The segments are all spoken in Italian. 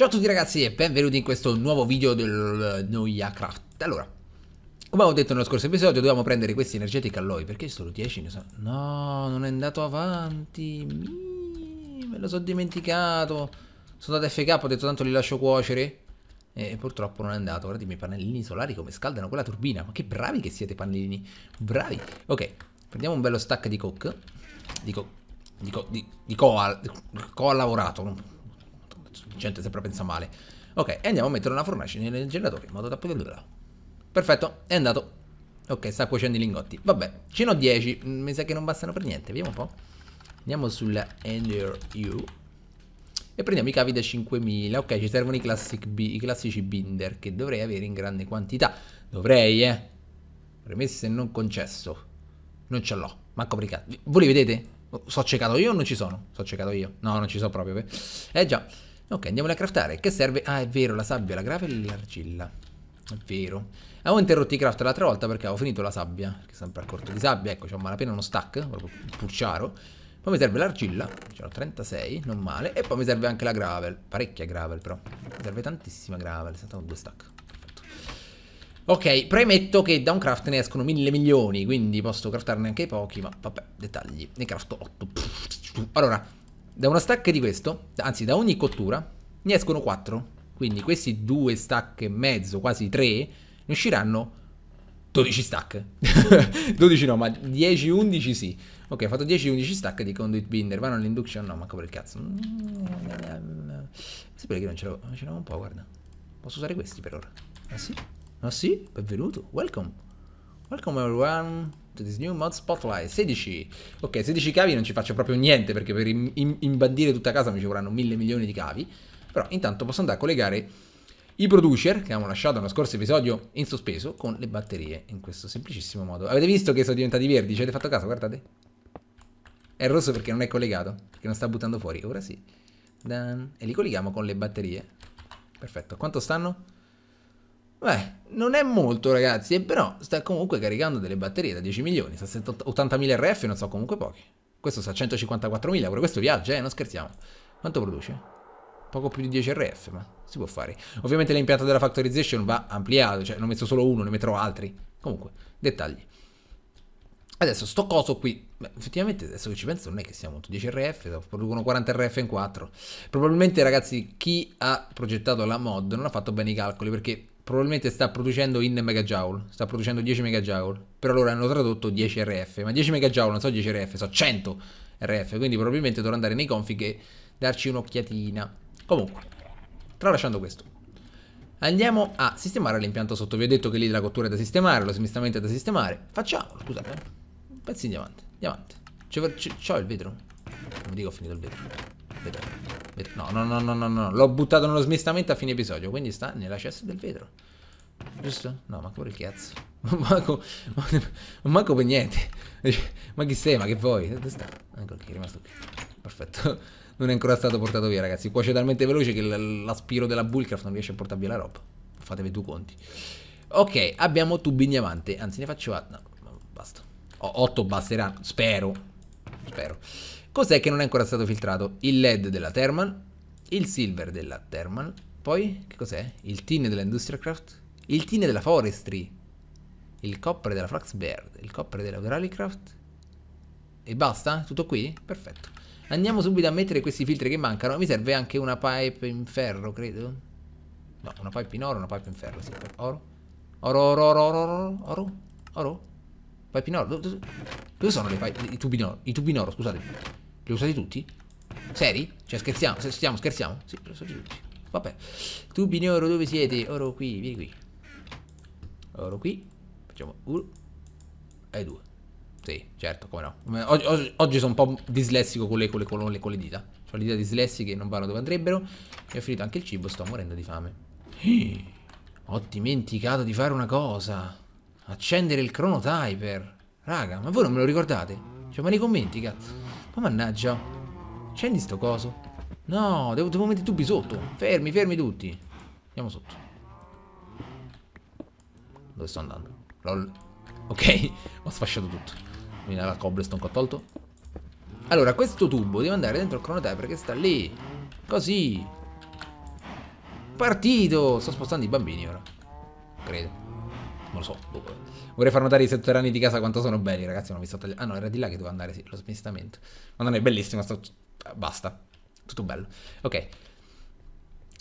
Ciao a tutti ragazzi e benvenuti in questo nuovo video del Noia Craft. Allora, come avevo detto nello scorso episodio, dovevamo prendere questi energetic alloy, perché solo 10 ne so... No, non è andato avanti, me lo sono dimenticato. Sono andato a FK, ho detto tanto li lascio cuocere, e purtroppo non è andato. Guardate i miei pannellini solari come scaldano quella turbina, ma che bravi che siete pannellini, bravi. Ok, prendiamo un bello stack di coke, di co... di co... di, di coal, co lavorato, non gente sempre pensa male. Ok, e andiamo a mettere una fornace nel generatore in modo da poterlo. Perfetto, è andato. Ok, sta cuocendo i lingotti. Vabbè, ce n'ho 10. Mm, mi sa che non bastano per niente. Vediamo un po'. Andiamo sulla Ender U. E prendiamo i cavi da 5000. Ok, ci servono i, bi i classici binder che dovrei avere in grande quantità. Dovrei, eh. Premesse non concesso. Non ce l'ho. Manco per i cavi. Voi li vedete? Oh, so ciecato io o non ci sono? So cecato io. No, non ci so proprio. Eh, eh già. Ok, andiamola a craftare. Che serve? Ah, è vero, la sabbia, la gravel e l'argilla. È vero. Avevo interrotto i craft l'altra volta perché avevo finito la sabbia. Perché sempre al corto di sabbia, ecco, c'ho malapena uno stack, proprio pulciaro. Poi mi serve l'argilla, ce l'ho 36, non male. E poi mi serve anche la gravel, parecchia gravel però. Mi serve tantissima gravel, saltavo due stack. Perfetto. Ok, premetto che da un craft ne escono mille milioni, quindi posso craftarne anche pochi, ma vabbè, dettagli. Ne crafto 8. Allora, da una stack di questo, anzi da ogni cottura, ne escono 4. Quindi questi due stack e mezzo, quasi 3, ne usciranno 12 stack. 12 no, ma 10-11 sì. Ok, ho fatto 10-11 stack di conduit binder. Vanno all'induction? No, manco per il cazzo. Sapete che non ce l'avevo? Ce l'avevo un po', guarda. Posso usare questi per ora. Ah sì? Ah sì? Benvenuto. Welcome. Welcome everyone to this new mod spotlight 16 Ok 16 cavi non ci faccio proprio niente perché per imbandire tutta casa mi ci vorranno mille milioni di cavi Però intanto posso andare a collegare i producer che abbiamo lasciato nello scorso episodio in sospeso con le batterie in questo semplicissimo modo Avete visto che sono diventati verdi? Ci avete fatto caso? Guardate È rosso perché non è collegato Perché non sta buttando fuori Ora sì Dan. E li colleghiamo con le batterie Perfetto Quanto stanno? Beh, non è molto ragazzi, però sta comunque caricando delle batterie da 10 milioni, sta a 80.000 RF, non so comunque pochi. Questo sta a 154.000, pure questo viaggia, eh, non scherziamo. Quanto produce? Poco più di 10 RF, ma si può fare. Ovviamente l'impianto della factorization va ampliato, cioè non ho messo solo uno, ne metterò altri. Comunque, dettagli. Adesso sto coso qui, beh, effettivamente adesso che ci penso non è che siamo molto 10 RF, producono 40 RF in 4. Probabilmente ragazzi chi ha progettato la mod non ha fatto bene i calcoli perché probabilmente sta producendo in megajoule, sta producendo 10 megajoule, però loro hanno tradotto 10 RF, ma 10 megajoule non so 10 RF, so 100 RF, quindi probabilmente dovrò andare nei config e darci un'occhiatina. Comunque, tralasciando questo. Andiamo a sistemare l'impianto sotto, vi ho detto che lì la cottura è da sistemare, lo smistamento è da sistemare, facciamolo, scusate, un eh. pezzo di diamante, diamante, c'ho il vetro, non mi dico ho finito il vetro, vedremo vetro. No, no, no, no, no, L'ho buttato nello smistamento a fine episodio, quindi sta nella cesta del vetro. Giusto? No, manco per il cazzo. Manco, manco per niente. Ma chi sei? Ma che vuoi? Dove sta? Ecco qui, è rimasto qui. Perfetto. Non è ancora stato portato via, ragazzi. Cuoce talmente veloce che l'aspiro della bullcraft non riesce a portare via la roba. Fatevi due conti. Ok, abbiamo tubi in diamante. Anzi, ne faccio... A... No, basta. 8 basteranno, spero. Spero. Cos'è che non è ancora stato filtrato? Il LED della Thermal, il silver della Thermal, poi che cos'è? Il tin della Industrial Craft, il tin della Forestry, il copper della Flaxbird, il copper della Rallycraft e basta? Tutto qui? Perfetto. Andiamo subito a mettere questi filtri che mancano. Mi serve anche una pipe in ferro, credo. No, una pipe in oro, una pipe in ferro, sì. Oro, oro, oro, oro, oro, oro. Oro. Pipe in oro. Dove sono i tubi in oro? I tubi in oro, scusate. Li ho usati tutti? Seri? Cioè scherziamo, scherziamo, scherziamo? Sì, li ho usati tutti. Vabbè. Tubi in oro, dove siete? Oro qui, vieni qui. Oro qui. Facciamo uno e due. Sì, certo, come no. Oggi, oggi, oggi sono un po' dislessico con le, con le, con le, con le dita. Ho cioè, le dita dislessiche, non vanno dove andrebbero. E ho finito anche il cibo, sto morendo di fame. Ho dimenticato di fare una cosa. Accendere il cronotyper. Raga, ma voi non me lo ricordate? Cioè, ma nei commenti, cazzo. Ma mannaggia. Scendi sto coso. No, devo, devo mettere tubi sotto. Fermi, fermi tutti. Andiamo sotto. Dove sto andando? Lol. Ok, ho sfasciato tutto. Quindi la cobblestone che ho tolto. Allora, questo tubo deve andare dentro il cronotyper perché sta lì. Così. Partito! Sto spostando i bambini ora. Credo non lo so, dove. Boh. Vorrei far notare i sotterranei di casa quanto sono belli, ragazzi, non mi sto tagliando. Ah no, era di là che dovevo andare, sì, lo smistamento. Ma non è bellissimo, sto... Ah, basta. Tutto bello. Ok.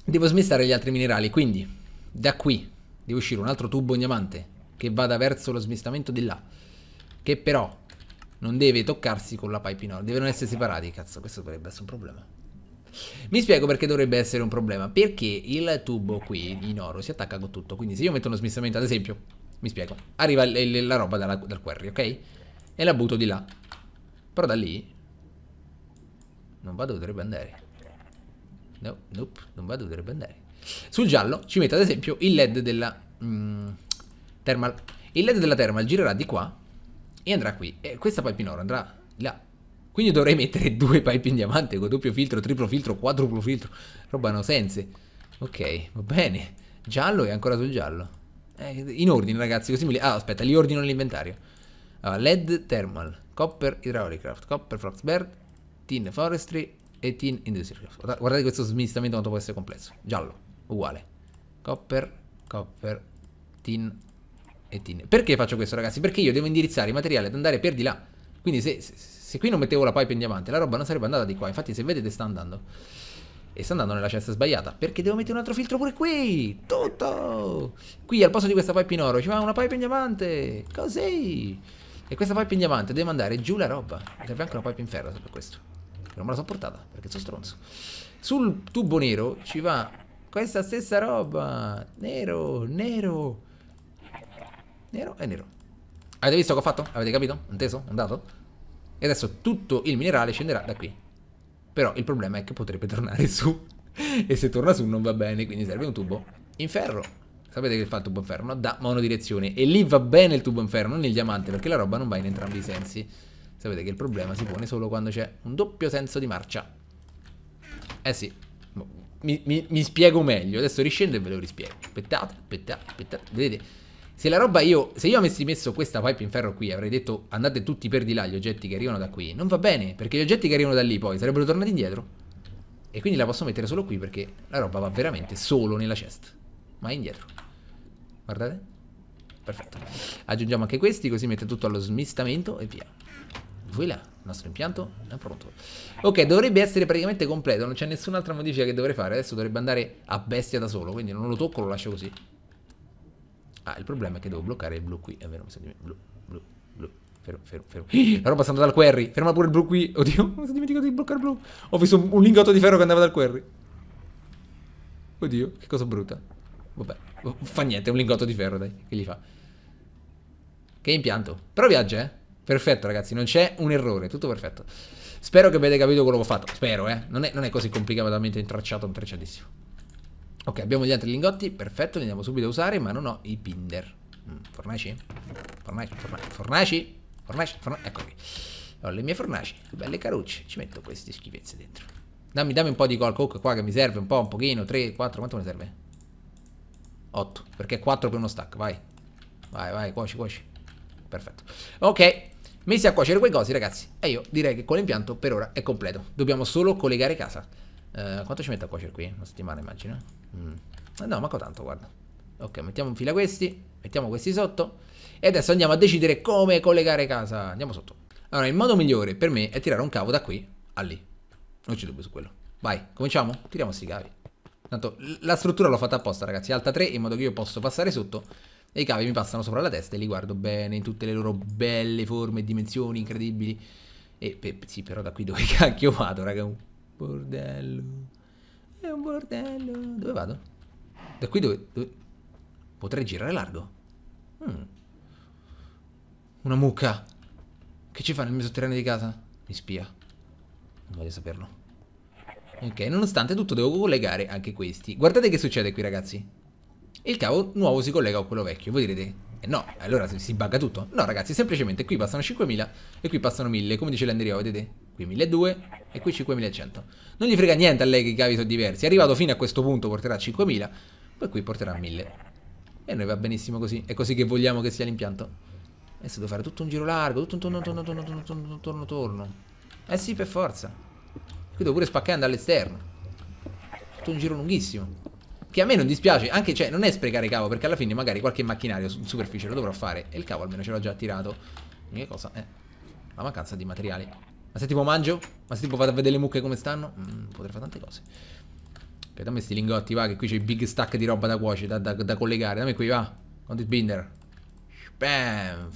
Devo smistare gli altri minerali, quindi da qui deve uscire un altro tubo in diamante che vada verso lo smistamento di là. Che però non deve toccarsi con la pipe in oro. Devono essere separati, cazzo, questo dovrebbe essere un problema. Mi spiego perché dovrebbe essere un problema. Perché il tubo qui in oro si attacca con tutto. Quindi se io metto uno smistamento, ad esempio, mi spiego. Arriva la roba dalla, dal query, ok? E la butto di là. Però da lì... Non vado dove dovrebbe andare. No, nope, non vado dove dovrebbe andare. Sul giallo ci metto ad esempio il LED della mm, thermal. Il LED della thermal girerà di qua e andrà qui. E questa pipe in oro andrà là. Quindi dovrei mettere due pipe in diamante con doppio filtro, triplo filtro, quadruplo filtro. Roba no sense. Ok, va bene. Giallo è ancora sul giallo. Eh, in ordine, ragazzi, così mi li... Ah, aspetta, li ordino nell'inventario. Allora, LED Thermal, Copper Hydraulicraft, Copper Froxberg, Tin Forestry e Tin Industrial Guardate questo smistamento quanto può essere complesso. Giallo, uguale. Copper, Copper, Tin e Tin. Perché faccio questo, ragazzi? Perché io devo indirizzare i materiali ad andare per di là. Quindi se, se, se qui non mettevo la pipe in diamante, la roba non sarebbe andata di qua. Infatti, se vedete, sta andando e sta andando nella cesta sbagliata perché devo mettere un altro filtro pure qui tutto qui al posto di questa pipe in oro ci va una pipe in diamante così e questa pipe in diamante deve mandare giù la roba serve anche una pipe in ferro per questo non me la sono portata perché sono stronzo sul tubo nero ci va questa stessa roba nero nero nero e nero avete visto che ho fatto? avete capito? inteso? andato? e adesso tutto il minerale scenderà da qui però il problema è che potrebbe tornare su. e se torna su non va bene, quindi serve un tubo in ferro. Sapete che fa il tubo in ferro? No? Da monodirezione. E lì va bene il tubo in ferro, non il diamante, perché la roba non va in entrambi i sensi. Sapete che il problema si pone solo quando c'è un doppio senso di marcia. Eh sì. Mi, mi, mi, spiego meglio. Adesso riscendo e ve lo rispiego. Aspettate, aspettate, aspettate. Vedete? Se la roba io, se io avessi messo questa pipe in ferro qui, avrei detto andate tutti per di là gli oggetti che arrivano da qui, non va bene, perché gli oggetti che arrivano da lì poi sarebbero tornati indietro. E quindi la posso mettere solo qui perché la roba va veramente solo nella chest. Ma indietro. Guardate. Perfetto. Aggiungiamo anche questi così mette tutto allo smistamento e via. Voilà, il nostro impianto è pronto. Ok, dovrebbe essere praticamente completo, non c'è nessun'altra modifica che dovrei fare. Adesso dovrebbe andare a bestia da solo, quindi non lo tocco, lo lascio così. Ah, il problema è che devo bloccare il blu qui. È vero, mi sono dimenticato. Blu, blu, blu. Fermo, fermo, fermo. La roba sta andando dal query. Ferma pure il blu qui. Oddio, mi sono dimenticato di bloccare il blu. Ho visto un lingotto di ferro che andava dal query. Oddio, che cosa brutta. Vabbè, oh, fa niente, è un lingotto di ferro, dai. Che gli fa? Che impianto. Però viaggia, eh. Perfetto, ragazzi, non c'è un errore, tutto perfetto. Spero che abbiate capito quello che ho fatto. Spero, eh. Non è, non è così complicatamente intracciato, intrecciatissimo. Ok, abbiamo gli altri lingotti, perfetto, li andiamo subito a usare, ma non ho i pinder. Mm, fornaci? Fornaci, fornaci? Fornaci, fornaci, ecco qui. Ho le mie fornaci, belle carucce, ci metto queste schifezze dentro. Dammi, dammi un po' di col cook qua che mi serve un po', un pochino, 3, 4, quanto mi serve? 8, perché 4 per uno stack, vai. Vai, vai, cuoci, cuoci. Perfetto. Ok, messi a cuocere quei cosi, ragazzi. E io direi che con l'impianto per ora è completo. Dobbiamo solo collegare casa. Eh, quanto ci metto a cuocere qui? Una settimana immagino. Mm. Eh, no, manco tanto, guarda. Ok, mettiamo in fila questi, mettiamo questi sotto e adesso andiamo a decidere come collegare casa. Andiamo sotto. Allora, il modo migliore per me è tirare un cavo da qui a lì. Non c'è dubbio su quello. Vai, cominciamo? Tiriamo questi cavi. Tanto la struttura l'ho fatta apposta, ragazzi, alta 3 in modo che io posso passare sotto e i cavi mi passano sopra la testa e li guardo bene in tutte le loro belle forme e dimensioni incredibili. E pe, sì, però da qui dove cacchio vado, raga? Bordello. È un bordello. Dove vado? Da qui dove... dove... Potrei girare largo. Hmm. Una mucca. Che ci fa nel mesoterraneo di casa? Mi spia. Non voglio saperlo. Ok, nonostante tutto devo collegare anche questi. Guardate che succede qui, ragazzi. Il cavo nuovo si collega a quello vecchio. Voi direte, eh no, allora si bugga tutto. No, ragazzi, semplicemente qui passano 5.000 e qui passano 1.000, come dice l'Andrio, vedete? qui 1200 e qui 5100. Non gli frega niente a lei che i cavi sono diversi, arrivato fino a questo punto porterà 5000, poi qui porterà 1000. E noi va benissimo così, è così che vogliamo che sia l'impianto. Adesso devo fare tutto un giro largo, tutto un torno, torno, torno, torno, torno, torno, torno. Eh sì, per forza. Qui devo pure spaccare all'esterno. Tutto un giro lunghissimo. Che a me non dispiace, anche cioè non è sprecare cavo, perché alla fine magari qualche macchinario in superficie lo dovrò fare. E il cavo almeno ce l'ho già tirato. L'unica cosa è eh, la mancanza di materiali. Ma se tipo mangio? Ma se tipo vado a vedere le mucche come stanno? Mm, potrei fare tante cose. Ok, dammi questi lingotti, va, che qui c'è il big stack di roba da cuocere, da, da, da collegare. Dammi qui, va. Content binder. Spam.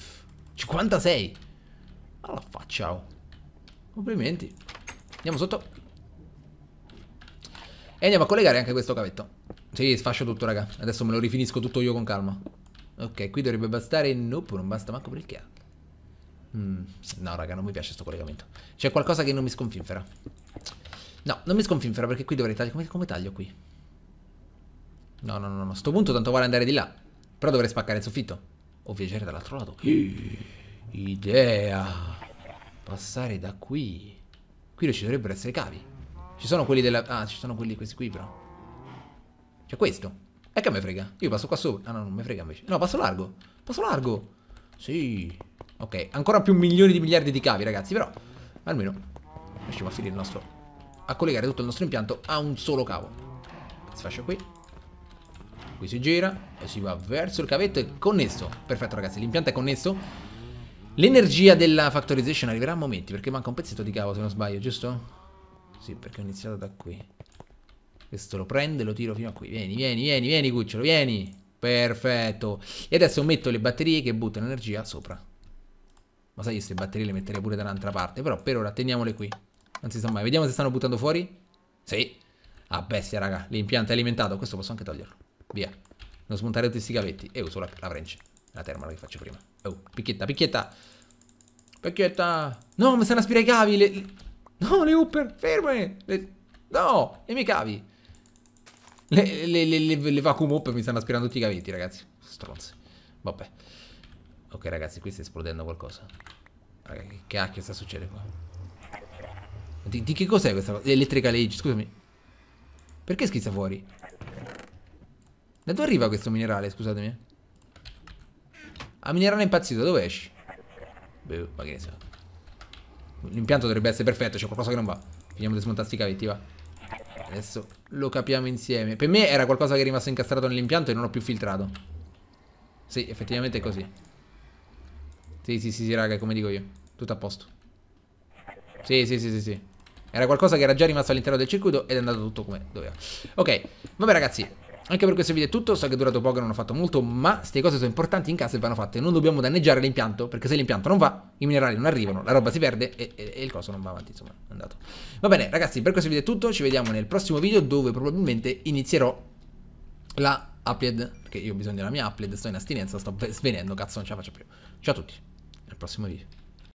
56. Alla faccia, oh. Complimenti. Andiamo sotto. E andiamo a collegare anche questo cavetto. Sì, sfascio tutto, raga. Adesso me lo rifinisco tutto io con calma. Ok, qui dovrebbe bastare... Nope, non basta manco per il chiaro. Mm, no, raga, non mi piace questo collegamento. C'è qualcosa che non mi sconfinfera. No, non mi sconfinfera perché qui dovrei tagliare... Come, come, taglio qui? No, no, no, no. A sto punto tanto vale andare di là. Però dovrei spaccare il soffitto. O viaggiare dall'altro lato. Idea. Passare da qui. Qui non ci dovrebbero essere cavi. Ci sono quelli della... Ah, ci sono quelli questi qui però. C'è questo. E che me frega? Io passo qua sopra. Ah no, non mi frega invece. No, passo largo. Passo largo. Sì. Ok, ancora più milioni di miliardi di cavi, ragazzi, però almeno riusciamo a finire il nostro... a collegare tutto il nostro impianto a un solo cavo. Si fascia qui. Qui si gira e si va verso il cavetto e connesso. Perfetto, ragazzi, l'impianto è connesso. L'energia della factorization arriverà a momenti, perché manca un pezzetto di cavo, se non sbaglio, giusto? Sì, perché ho iniziato da qui. Questo lo prende e lo tiro fino a qui. Vieni, vieni, vieni, vieni, cucciolo, vieni. Perfetto. E adesso metto le batterie che buttano energia sopra. Ma sai, io queste batterie le metterei pure da un'altra parte. Però per ora teniamole qui. Non si sa mai. Vediamo se stanno buttando fuori. Sì. Ah, bestia, raga. L'impianto è alimentato. Questo posso anche toglierlo. Via. Non smontare tutti questi cavetti. E uso la, la wrench. La termola che faccio prima. Oh, picchietta, picchietta. Picchietta. No, mi stanno aspira i cavi. Le, le... No, le upper. Ferme. Le... No, e mi cavi. Le, le, le, le, vacuum upper mi stanno aspirando tutti i cavetti, ragazzi. Stronze. Vabbè. Ok ragazzi, qui sta esplodendo qualcosa. Raga, che cacchio sta succedendo qua? Di, di che cos'è questa cosa? Electrical Age, scusami. Perché schizza fuori? Da dove arriva questo minerale, scusatemi? Ah, minerale impazzito, dove esci? Beh, ma che ne so. L'impianto dovrebbe essere perfetto, c'è qualcosa che non va. Finiamo di smontare sti cavetti, va. Adesso lo capiamo insieme. Per me era qualcosa che è rimasto incastrato nell'impianto e non ho più filtrato. Sì, effettivamente è così. Sì, sì, sì, sì, raga, come dico io. Tutto a posto. Sì, sì, sì, sì, sì. Era qualcosa che era già rimasto all'interno del circuito ed è andato tutto come doveva. Ok, vabbè ragazzi, anche per questo video è tutto, so che è durato poco e non ho fatto molto, ma queste cose sono importanti in casa e vanno fatte. Non dobbiamo danneggiare l'impianto, perché se l'impianto non va, i minerali non arrivano, la roba si perde e, e, e il coso non va avanti, insomma, è andato. Va bene, ragazzi, per questo video è tutto, ci vediamo nel prossimo video dove probabilmente inizierò la Upload, perché io ho bisogno della mia Upload, sto in astinenza, sto svenendo, cazzo non ce la faccio più. Ciao a tutti. É, próxima vez.